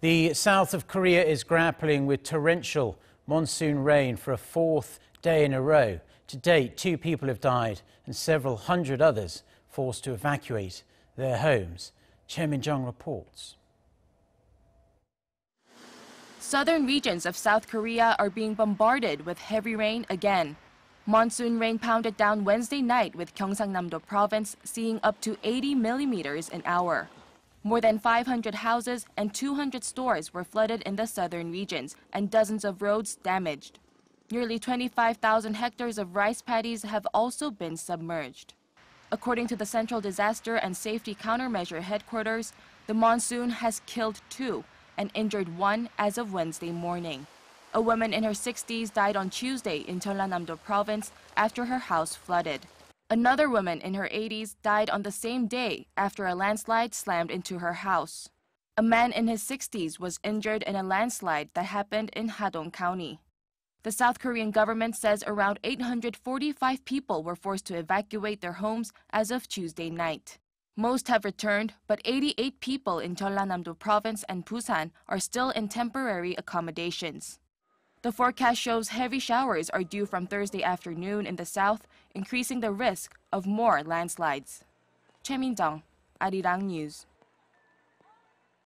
The south of Korea is grappling with torrential monsoon rain for a fourth day in a row. To date, two people have died and several hundred others forced to evacuate their homes. Chairman Jung reports. Southern regions of South Korea are being bombarded with heavy rain again. Monsoon rain pounded down Wednesday night with Gyeongsangnam-do province seeing up to 80 millimeters an hour. More than 500 houses and 200 stores were flooded in the southern regions and dozens of roads damaged. Nearly 25,000 hectares of rice paddies have also been submerged. According to the Central Disaster and Safety Countermeasure Headquarters, the monsoon has killed two and injured one as of Wednesday morning. A woman in her 60s died on Tuesday in Cholanamdo province after her house flooded. Another woman in her 80s died on the same day after a landslide slammed into her house. A man in his 60s was injured in a landslide that happened in Hadong County. The South Korean government says around 845 people were forced to evacuate their homes as of Tuesday night. Most have returned, but 88 people in Jeollanam-do province and Busan are still in temporary accommodations. The forecast shows heavy showers are due from Thursday afternoon in the south, increasing the risk of more landslides. Choi Min-dong, Arirang News.